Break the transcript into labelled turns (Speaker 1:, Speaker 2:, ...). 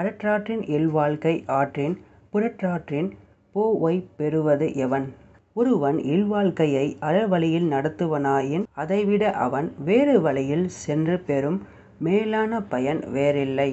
Speaker 1: அறற்றாற்றின் இல்வாழ்க்கை ஆற்றின் புறற்றாற்றின் போவை பெறுவது எவன்? ஒருவன் இல்வாழ்க்கையை அறவழியில் நடத்துவனாயின் அதைவிட அவன் வேறு வழியில் சென்று பெறும் மேலான பயன் வேறில்லை.